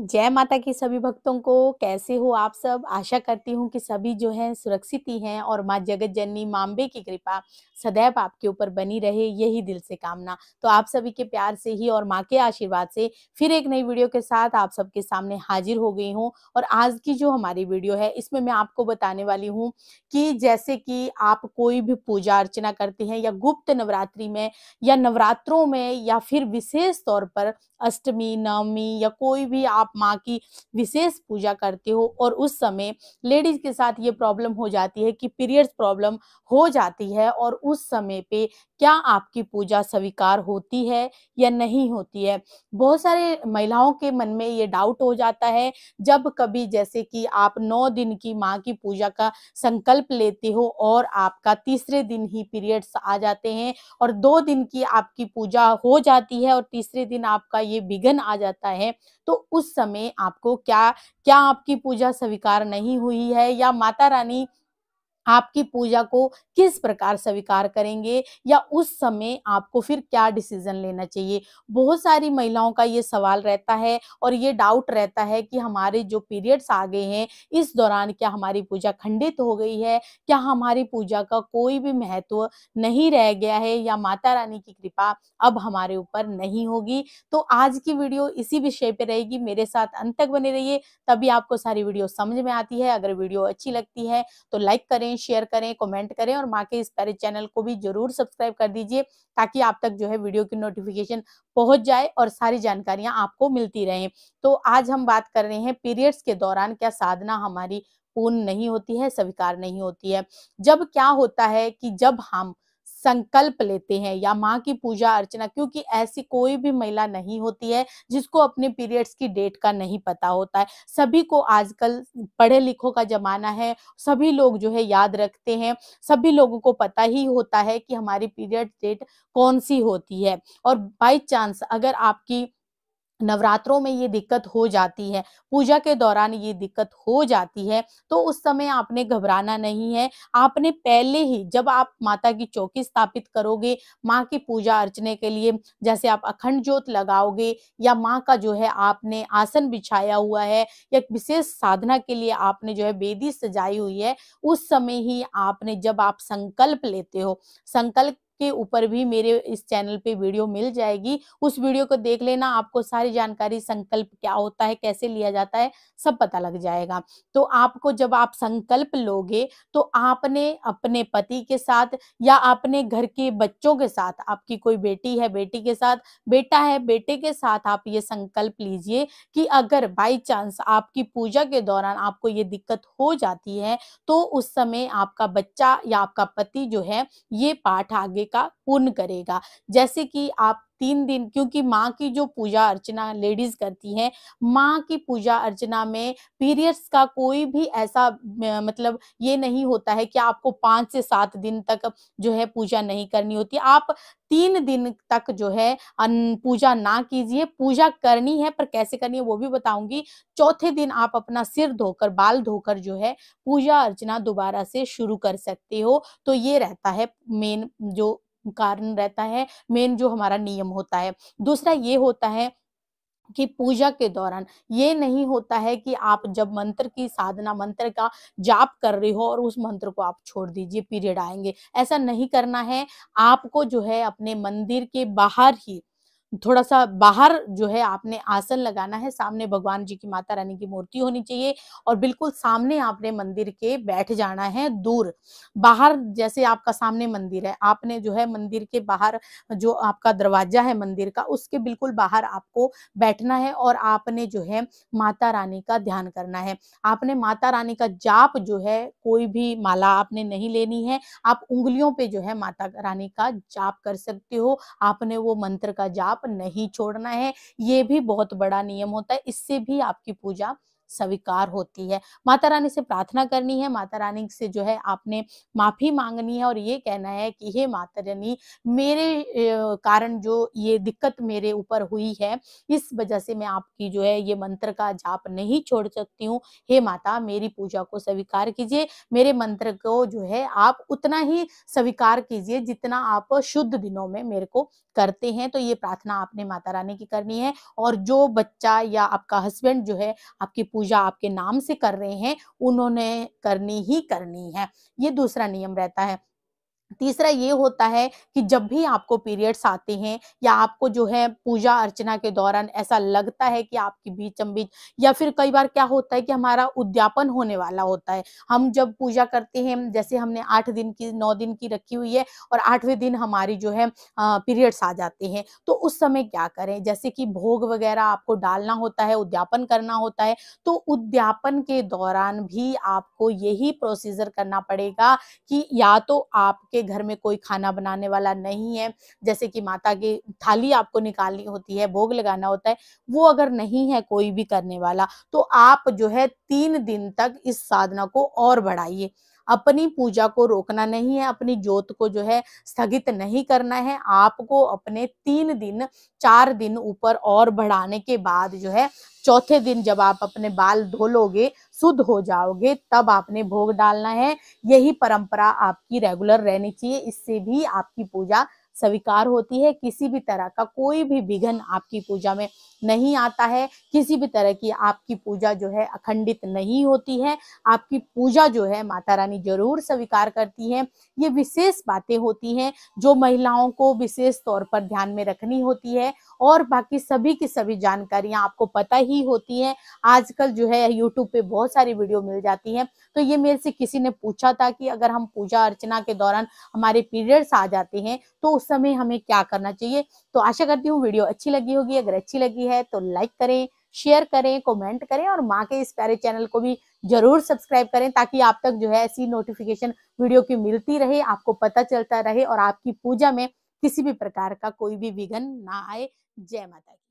जय माता की सभी भक्तों को कैसे हो आप सब आशा करती हूँ कि सभी जो हैं सुरक्षित ही हैं और माँ जगत जननी माम्बे की कृपा सदैव आपके ऊपर बनी रहे यही दिल से कामना तो आप सभी के प्यार से ही और माँ के आशीर्वाद से फिर एक नई वीडियो के साथ आप सबके सामने हाजिर हो गई हूँ और आज की जो हमारी वीडियो है इसमें मैं आपको बताने वाली हूँ कि जैसे कि आप कोई भी पूजा अर्चना करते हैं या गुप्त नवरात्रि में या नवरात्रों में या फिर विशेष तौर पर अष्टमी नवमी या कोई भी आप आप माँ की विशेष पूजा करते हो और उस समय लेडीज के साथ ये प्रॉब्लम हो जाती है कि पीरियड्स प्रॉब्लम हो जाती है और उस समय पे क्या आपकी पूजा स्वीकार होती है या नहीं होती है बहुत सारे महिलाओं के मन में ये डाउट हो जाता है जब कभी जैसे कि आप नौ दिन की माँ की पूजा का संकल्प लेते हो और आपका तीसरे दिन ही पीरियड्स आ जाते हैं और दो दिन की आपकी पूजा हो जाती है और तीसरे दिन आपका ये विघन आ जाता है तो उस समय आपको क्या क्या आपकी पूजा स्वीकार नहीं हुई है या माता रानी आपकी पूजा को किस प्रकार स्वीकार करेंगे या उस समय आपको फिर क्या डिसीजन लेना चाहिए बहुत सारी महिलाओं का ये सवाल रहता है और ये डाउट रहता है कि हमारे जो पीरियड्स आ गए हैं इस दौरान क्या हमारी पूजा खंडित हो गई है क्या हमारी पूजा का कोई भी महत्व नहीं रह गया है या माता रानी की कृपा अब हमारे ऊपर नहीं होगी तो आज की वीडियो इसी विषय पर रहेगी मेरे साथ अंत तक बने रहिए तभी आपको सारी वीडियो समझ में आती है अगर वीडियो अच्छी लगती है तो लाइक करें करें शेयर करें कमेंट करें और माँ के इस पैरिस चैनल को भी जरूर सब्सक्राइब कर दीजिए ताकि आप तक जो है वीडियो की नोटिफिकेशन पहुंच जाए और सारी जानकारियां आपको मिलती रहे तो आज हम बात कर रहे हैं पीरियड्स के दौरान क्या साधना हमारी पूर्ण नहीं होती है स्वीकार नहीं होती है जब क्या होता है कि जब हम संकल्प लेते हैं या माँ की पूजा अर्चना क्योंकि ऐसी कोई भी महिला नहीं होती है जिसको अपने पीरियड्स की डेट का नहीं पता होता है सभी को आजकल पढ़े लिखों का जमाना है सभी लोग जो है याद रखते हैं सभी लोगों को पता ही होता है कि हमारी पीरियड डेट कौन सी होती है और बाई चांस अगर आपकी नवरात्रों में ये दिक्कत हो जाती है पूजा के दौरान ये दिक्कत हो जाती है तो उस समय आपने घबराना नहीं है आपने पहले ही जब आप माता की चौकी स्थापित करोगे माँ की पूजा अर्चने के लिए जैसे आप अखंड ज्योत लगाओगे या माँ का जो है आपने आसन बिछाया हुआ है या विशेष साधना के लिए आपने जो है बेदी सजाई हुई है उस समय ही आपने जब आप संकल्प लेते हो संकल्प के ऊपर भी मेरे इस चैनल पे वीडियो मिल जाएगी उस वीडियो को देख लेना आपको सारी जानकारी संकल्प क्या होता है कैसे लिया जाता है सब पता लग जाएगा तो आपको जब आप संकल्प लोगे तो आपने अपने पति के साथ या अपने घर के बच्चों के साथ आपकी कोई बेटी है बेटी के साथ बेटा है बेटे के साथ आप ये संकल्प लीजिए कि अगर बाई चांस आपकी पूजा के दौरान आपको ये दिक्कत हो जाती है तो उस समय आपका बच्चा या आपका पति जो है ये पाठ आगे का पूर्ण करेगा जैसे कि आप तीन दिन क्योंकि माँ की जो पूजा अर्चना लेडीज करती हैं माँ की पूजा अर्चना में पीरियड्स का कोई भी ऐसा मतलब ये नहीं होता है कि आपको पाँच से सात दिन तक जो है पूजा नहीं करनी होती आप तीन दिन तक जो है पूजा ना कीजिए पूजा करनी है पर कैसे करनी है वो भी बताऊंगी चौथे दिन आप अपना सिर धोकर बाल धोकर जो है पूजा अर्चना दोबारा से शुरू कर सकते हो तो ये रहता है मेन जो कारण रहता है मेन जो हमारा नियम होता है दूसरा ये होता है कि पूजा के दौरान ये नहीं होता है कि आप जब मंत्र की साधना मंत्र का जाप कर रहे हो और उस मंत्र को आप छोड़ दीजिए पीरियड आएंगे ऐसा नहीं करना है आपको जो है अपने मंदिर के बाहर ही थोड़ा सा बाहर जो है आपने आसन लगाना है सामने भगवान जी की माता रानी की मूर्ति होनी चाहिए और बिल्कुल सामने आपने मंदिर के बैठ जाना है दूर बाहर जैसे आपका सामने मंदिर है आपने जो है मंदिर के बाहर जो आपका दरवाजा है मंदिर का उसके बिल्कुल बाहर आपको बैठना है और आपने जो है माता रानी का ध्यान करना है आपने माता रानी का जाप जो है कोई भी माला आपने नहीं लेनी है आप उंगलियों पे जो है माता रानी का जाप कर सकते हो आपने वो मंत्र का जाप आप नहीं छोड़ना है ये भी बहुत बड़ा नियम होता है इससे भी आपकी पूजा स्वीकार होती है माता रानी से प्रार्थना करनी है माता रानी से जो है आपने माफी मांगनी है और ये कहना है कि हे माता रानी मेरे कारण जो ये दिक्कत मेरे ऊपर हुई है इस वजह से मैं आपकी जो है ये मंत्र का जाप नहीं छोड़ सकती हूँ हे माता मेरी पूजा को स्वीकार कीजिए मेरे मंत्र को जो है आप उतना ही स्वीकार कीजिए जितना आप शुद्ध दिनों में मेरे को करते हैं तो ये प्रार्थना आपने माता रानी की करनी है और जो बच्चा या आपका हस्बैंड जो है आपकी पूजा आपके नाम से कर रहे हैं उन्होंने करनी ही करनी है ये दूसरा नियम रहता है तीसरा ये होता है कि जब भी आपको पीरियड्स आते हैं या आपको जो है पूजा अर्चना के दौरान ऐसा लगता है कि आपकी बीचम बीच या फिर कई बार क्या होता है कि हमारा उद्यापन होने वाला होता है हम जब पूजा करते हैं जैसे हमने आठ दिन की नौ दिन की रखी हुई है और आठवें दिन हमारी जो है पीरियड्स आ जाते हैं तो उस समय क्या करें जैसे कि भोग वगैरह आपको डालना होता है उद्यापन करना होता है तो उद्यापन के दौरान भी आपको यही प्रोसीजर करना पड़ेगा कि या तो आपके के घर में कोई खाना बनाने वाला नहीं है जैसे कि माता की थाली आपको निकालनी होती है भोग लगाना होता है वो अगर नहीं है कोई भी करने वाला तो आप जो है तीन दिन तक इस साधना को और बढ़ाइए अपनी पूजा को रोकना नहीं है अपनी जोत को जो है स्थगित नहीं करना है आपको अपने तीन दिन चार दिन ऊपर और बढ़ाने के बाद जो है चौथे दिन जब आप अपने बाल धो लोगे शुद्ध हो जाओगे तब आपने भोग डालना है यही परंपरा आपकी रेगुलर रहनी चाहिए इससे भी आपकी पूजा स्वीकार होती है किसी भी तरह का कोई भी विघन आपकी पूजा में नहीं आता है किसी भी तरह की आपकी पूजा जो है अखंडित नहीं होती है आपकी पूजा जो है माता रानी जरूर स्वीकार करती है ये विशेष बातें होती हैं जो महिलाओं को विशेष तौर पर ध्यान में रखनी होती है और बाकी सभी की सभी जानकारियां आपको पता ही होती हैं आजकल जो है यूट्यूब पे बहुत सारी वीडियो मिल जाती हैं तो ये मेरे से किसी ने पूछा था कि अगर हम पूजा अर्चना के दौरान हमारे पीरियड्स आ जाते हैं तो उस समय हमें क्या करना चाहिए तो आशा करती हूँ वीडियो अच्छी लगी होगी अगर अच्छी लगी है तो लाइक करें शेयर करें कमेंट करें और माँ के इस प्यारे चैनल को भी जरूर सब्सक्राइब करें ताकि आप तक जो है ऐसी नोटिफिकेशन वीडियो की मिलती रहे आपको पता चलता रहे और आपकी पूजा में किसी भी प्रकार का कोई भी विघन ना आए जय माता